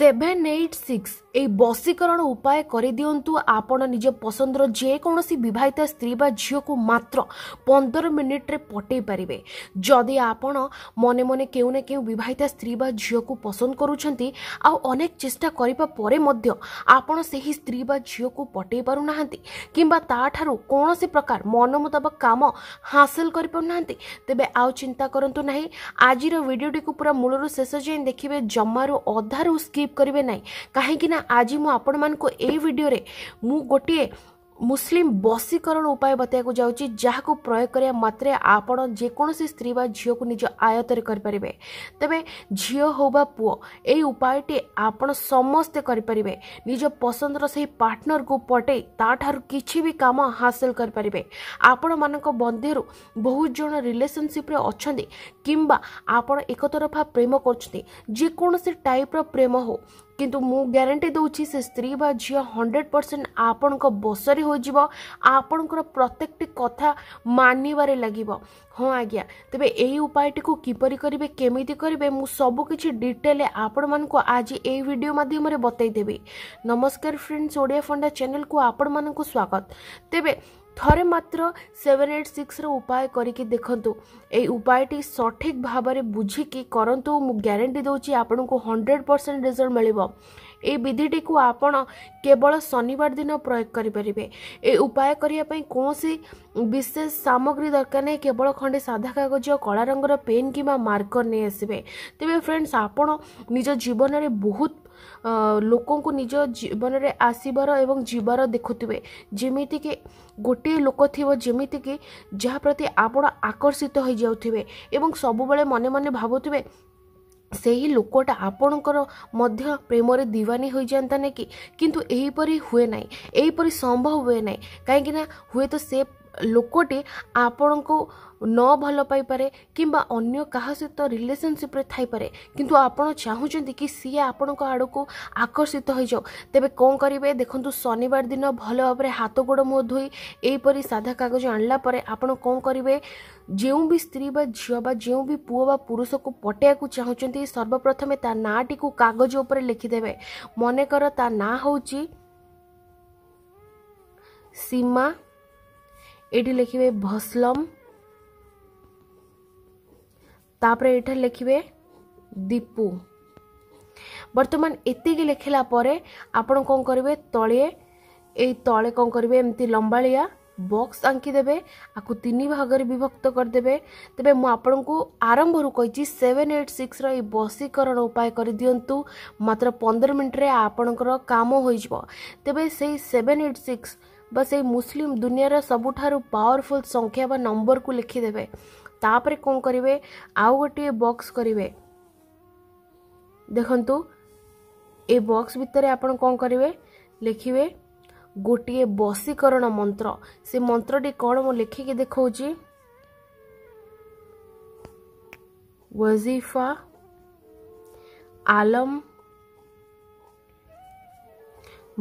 seven eight six এই বশীকরণ উপায় করে দিন্তু আপন নিজ পছন্দর যেকোন বিবাহিত স্ত্রী বা ঝিউক মাত্র পনের মিনিট্রে পটাই পারে যদি আপন মনে মনে কেউ না কেউ বিবাহিত স্ত্রী বা ঝিউক পসন্দ করছেন আনেক চেষ্টা করা পরে মধ্য আপন সেই স্ত্রী বা ঝিউক পটাই পারু না কিংবা তাঠার কৌশি প্রকার মন মুতাবক কাম হাসিল করে পু না তেমনি আউ চিন্তা করতু না আজির ভিডিওটি পুরা মূলর শেষ যাই দেখবে জমারু অধারু স্কিপ स्कीप करेंगे ना कहीं आज मुझे यही भिडे मुझे ମୁସଲିମ ବଶୀକରଣ ଉପାୟ ବତାଇବାକୁ ଯାଉଛି ଯାହାକୁ ପ୍ରୟୋଗ କରିବା ମାତ୍ରେ ଆପଣ ଯେକୌଣସି ସ୍ତ୍ରୀ ବା ଝିଅକୁ ନିଜ ଆୟତରେ କରିପାରିବେ ତେବେ ଝିଅ ହେଉ ବା ପୁଅ ଏହି ଉପାୟଟି ଆପଣ ସମସ୍ତେ କରିପାରିବେ ନିଜ ପସନ୍ଦର ସେହି ପାର୍ଟନରକୁ ପଠାଇ ତାଠାରୁ କିଛି ବି କାମ ହାସଲ କରିପାରିବେ ଆପଣମାନଙ୍କ ମଧ୍ୟରୁ ବହୁତ ଜଣ ରିଲେସନସିପ୍ରେ ଅଛନ୍ତି କିମ୍ବା ଆପଣ ଏକତରଫା ପ୍ରେମ କରୁଛନ୍ତି ଯେକୌଣସି ଟାଇପ୍ର ପ୍ରେମ ହେଉ କିନ୍ତୁ ମୁଁ ଗ୍ୟାରେଣ୍ଟି ଦେଉଛି ସେ ସ୍ତ୍ରୀ ବା ଝିଅ ହଣ୍ଡ୍ରେଡ଼ ପରସେଣ୍ଟ ଆପଣଙ୍କ ବସରେ ହୋଇଯିବ ଆପଣଙ୍କର ପ୍ରତ୍ୟେକଟି କଥା ମାନିବାରେ ଲାଗିବ ହଁ ଆଜ୍ଞା ତେବେ ଏହି ଉପାୟଟିକୁ କିପରି କରିବେ କେମିତି କରିବେ ମୁଁ ସବୁକିଛି ଡିଟେଲରେ ଆପଣମାନଙ୍କୁ ଆଜି ଏହି ଭିଡ଼ିଓ ମାଧ୍ୟମରେ ବତାଇଦେବି ନମସ୍କାର ଫ୍ରେଣ୍ଡସ୍ ଓଡ଼ିଆ ଫଣ୍ଡା ଚ୍ୟାନେଲକୁ ଆପଣମାନଙ୍କୁ ସ୍ୱାଗତ ତେବେ ଥରେ ମାତ୍ର ସେଭେନ୍ ଏଇଟ୍ ସିକ୍ସର ଉପାୟ କରିକି ଦେଖନ୍ତୁ ଏଇ ଉପାୟଟି ସଠିକ୍ ଭାବରେ ବୁଝିକି କରନ୍ତୁ ମୁଁ ଗ୍ୟାରେଣ୍ଟି ଦେଉଛି ଆପଣଙ୍କୁ ହଣ୍ଡ୍ରେଡ଼ ପରସେଣ୍ଟ ରେଜଲ୍ଟ ମିଳିବ ଏହି ବିଧିଟିକୁ ଆପଣ କେବଳ ଶନିବାର ଦିନ ପ୍ରୟୋଗ କରିପାରିବେ ଏ ଉପାୟ କରିବା ପାଇଁ କୌଣସି ବିଶେଷ ସାମଗ୍ରୀ ଦରକାର ନାହିଁ କେବଳ ଖଣ୍ଡେ ସାଧା କାଗଜ କଳା ରଙ୍ଗର ପେନ୍ କିମ୍ବା ମାର୍କର ନେଇ ଆସିବେ ତେବେ ଫ୍ରେଣ୍ଡସ୍ ଆପଣ ନିଜ ଜୀବନରେ ବହୁତ ଲୋକଙ୍କୁ ନିଜ ଜୀବନରେ ଆସିବାର ଏବଂ ଯିବାର ଦେଖୁଥିବେ ଯେମିତିକି ଗୋଟିଏ ଲୋକ ଥିବ ଯେମିତିକି ଯାହା ପ୍ରତି ଆପଣ ଆକର୍ଷିତ ହୋଇଯାଉଥିବେ ଏବଂ ସବୁବେଳେ ମନେ ମନେ ଭାବୁଥିବେ ସେହି ଲୋକଟା ଆପଣଙ୍କର ମଧ୍ୟ ପ୍ରେମରେ ଦିୱାନୀ ହୋଇଯାଆନ୍ତା ନା କି କିନ୍ତୁ ଏହିପରି ହୁଏ ନାହିଁ ଏହିପରି ସମ୍ଭବ ହୁଏ ନାହିଁ କାହିଁକିନା ହୁଏତ ସେ ଲୋକଟି ଆପଣଙ୍କୁ ନ ଭଲ ପାଇପାରେ କିମ୍ବା ଅନ୍ୟ କାହା ସହିତ ରିଲେସନ୍ସିପ୍ରେ ଥାଇପାରେ କିନ୍ତୁ ଆପଣ ଚାହୁଁଛନ୍ତି କି ସିଏ ଆପଣଙ୍କ ଆଡ଼କୁ ଆକର୍ଷିତ ହୋଇଯାଉ ତେବେ କ'ଣ କରିବେ ଦେଖନ୍ତୁ ଶନିବାର ଦିନ ଭଲ ଭାବରେ ହାତ ଗୋଡ଼ ମୁହଁ ଧୋଇ ଏହିପରି ସାଧା କାଗଜ ଆଣିଲା ପରେ ଆପଣ କ'ଣ କରିବେ ଯେଉଁ ବି ସ୍ତ୍ରୀ ବା ଝିଅ ବା ଯେଉଁ ବି ପୁଅ ବା ପୁରୁଷକୁ ପଟେଇବାକୁ ଚାହୁଁଛନ୍ତି ସର୍ବପ୍ରଥମେ ତା ନାଁଟିକୁ କାଗଜ ଉପରେ ଲେଖିଦେବେ ମନେକର ତା ନାଁ ହେଉଛି ସୀମା এটি লিখবে ভসলম তাপরে এটা লিখবে দীপু বর্তমান এতিকি লেখিলা পরে আপনার কম করবে তলে এই তলে কম করবে এমতি লম্বাড়িয়া বক্স আঙ্কিদেবে আকু তিন ভাগরে বিভক্ত করেদেবে তবে মু আপনার আরম্ভর কী সেভেন এইট সিক্সর এই বশীকরণ উপায় করে দিও মাত্র পনেরো মিনিটরে আপনার কাম হয়ে যাব তবে সেই সেভেন এইট সিক্স ବା ସେଇ ମୁସଲିମ୍ ଦୁନିଆର ସବୁଠାରୁ ପାୱାରଫୁଲ୍ ସଂଖ୍ୟା ବା ନମ୍ବରକୁ ଲେଖିଦେବେ ତାପରେ କ'ଣ କରିବେ ଆଉ ଗୋଟିଏ ବକ୍ସ କରିବେ ଦେଖନ୍ତୁ ଏ ବକ୍ସ ଭିତରେ ଆପଣ କ'ଣ କରିବେ ଲେଖିବେ ଗୋଟିଏ ବଶୀକରଣ ମନ୍ତ୍ର ସେ ମନ୍ତ୍ରଟି କ'ଣ ମୁଁ ଲେଖିକି ଦେଖାଉଛି वजीफा आलम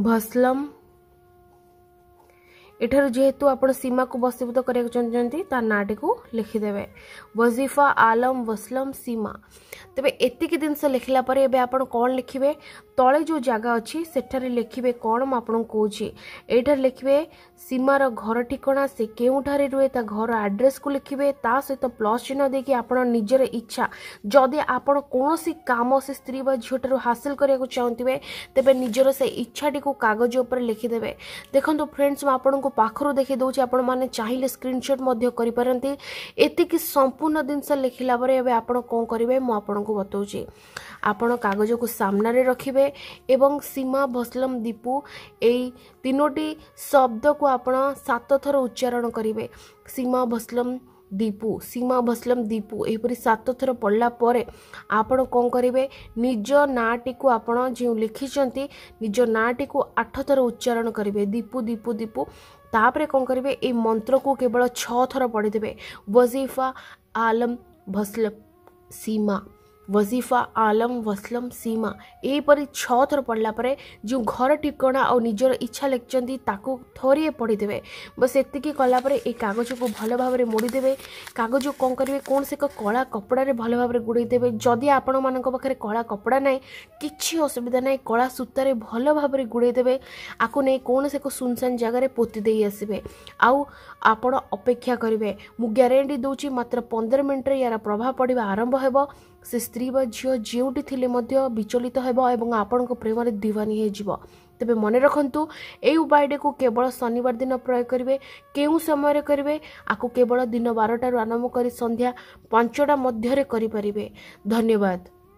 भस्लम ଏଠାରୁ ଯେହେତୁ ଆପଣ ସୀମାକୁ ବଶୀଭୂତ କରିବାକୁ ଚାହୁଁଛନ୍ତି ତା ନାଁଟିକୁ ଲେଖିଦେବେ ବଜିଫା ଆଲମ ବସଲମ ସୀମା ତେବେ ଏତିକି ଜିନିଷ ଲେଖିଲା ପରେ ଏବେ ଆପଣ କ'ଣ ଲେଖିବେ ତଳେ ଯେଉଁ ଜାଗା ଅଛି ସେଠାରେ ଲେଖିବେ କ'ଣ ମୁଁ ଆପଣଙ୍କୁ କହୁଛି ଏଇଠାରେ ଲେଖିବେ ସୀମାର ଘର ଠିକଣା ସେ କେଉଁଠାରେ ରୁହେ ତା ଘର ଆଡ୍ରେସ୍କୁ ଲେଖିବେ ତା ସହିତ ପ୍ଲସ୍ ଚିହ୍ନ ଦେଇକି ଆପଣ ନିଜର ଇଚ୍ଛା ଯଦି ଆପଣ କୌଣସି କାମ ସେ ସ୍ତ୍ରୀ ବା ଝିଅଠାରୁ ହାସଲ କରିବାକୁ ଚାହୁଁଥିବେ ତେବେ ନିଜର ସେ ଇଚ୍ଛାଟିକୁ କାଗଜ ଉପରେ ଲେଖିଦେବେ ଦେଖନ୍ତୁ ଫ୍ରେଣ୍ଡସ୍ ମୁଁ ଆପଣଙ୍କୁ ପାଖରୁ ଦେଖି ଦେଉଛି ଆପଣମାନେ ଚାହିଁଲେ ସ୍କ୍ରିନ୍ସଟ୍ ମଧ୍ୟ କରିପାରନ୍ତି ଏତିକି ସମ୍ପୂର୍ଣ୍ଣ ଜିନିଷ ଲେଖିଲା ପରେ ଏବେ ଆପଣ କ'ଣ କରିବେ ମୁଁ ଆପଣଙ୍କୁ ବତାଉଛି ଆପଣ କାଗଜକୁ ସାମ୍ନାରେ ରଖିବେ ଏବଂ ସୀମା ଭସଲମ୍ ଦୀପୁ ଏଇ ତିନୋଟି ଶବ୍ଦକୁ ଆପଣ ସାତ ଥର ଉଚ୍ଚାରଣ କରିବେ ସୀମା ଭସଲମ୍ ଦୀପୁ ସୀମା ଭସଲମ୍ ଦୀପୁ ଏହିପରି ସାତ ଥର ପଢ଼ିଲା ପରେ ଆପଣ କ'ଣ କରିବେ ନିଜ ନାଁଟିକୁ ଆପଣ ଯେଉଁ ଲେଖିଛନ୍ତି ନିଜ ନାଁଟିକୁ ଆଠ ଥର ଉଚ୍ଚାରଣ କରିବେ ଦୀପୁ ଦୀପୁ ଦୀପୁ ତାପରେ କ'ଣ କରିବେ ଏଇ ମନ୍ତ୍ରକୁ କେବଳ ଛଅ ଥର ପଢ଼ିଦେବେ ୱଜିଫା ଆଲମ୍ ଭସଲମ୍ ସୀମା वजीफा ଆଲମ ବସଲମ ସୀମା ଏହିପରି ଛଅଥର ପଢ଼ିଲା ପରେ ଯେଉଁ ଘର ଠିକଣା ଆଉ ନିଜର ଇଚ୍ଛା ଲେଖିଛନ୍ତି ତାକୁ ଥରିଏ ପଢ଼ିଦେବେ ବସ୍ ଏତିକି କଲାପରେ ଏ କାଗଜକୁ ଭଲ ଭାବରେ ମୋଡ଼ିଦେବେ କାଗଜକୁ କ'ଣ କରିବେ କୌଣସି ଏକ କଳା କପଡ଼ାରେ ଭଲ ଭାବରେ ଗୁଡ଼େଇଦେବେ ଯଦି ଆପଣମାନଙ୍କ ପାଖରେ କଳା କପଡ଼ା ନାହିଁ କିଛି ଅସୁବିଧା ନାହିଁ କଳା ସୂତାରେ ଭଲ ଭାବରେ ଗୁଡ଼େଇଦେବେ ଆକୁ ନେଇ କୌଣସି ଏକ ସୁନସାନ ଜାଗାରେ ପୋତି ଦେଇ ଆସିବେ ଆଉ ଆପଣ ଅପେକ୍ଷା କରିବେ ମୁଁ ଗ୍ୟାରେଣ୍ଟି ଦେଉଛି ମାତ୍ର ପନ୍ଦର ମିନିଟରେ ଏହାର ପ୍ରଭାବ ପଡ଼ିବା ଆରମ୍ଭ ହେବ ସେ ସ୍ତ୍ରୀ ବା ଝିଅ ଯେଉଁଠି ଥିଲେ ମଧ୍ୟ ବିଚଳିତ ହେବ ଏବଂ ଆପଣଙ୍କ ପ୍ରେମରେ ଦିୱାନୀ ହୋଇଯିବ ତେବେ ମନେ ରଖନ୍ତୁ ଏହି ଉପାୟଟିକୁ କେବଳ ଶନିବାର ଦିନ ପ୍ରୟୋଗ କରିବେ କେଉଁ ସମୟରେ କରିବେ ଆକୁ କେବଳ ଦିନ ବାରଟାରୁ ଆରମ୍ଭ କରି ସନ୍ଧ୍ୟା ପାଞ୍ଚଟା ମଧ୍ୟରେ କରିପାରିବେ ଧନ୍ୟବାଦ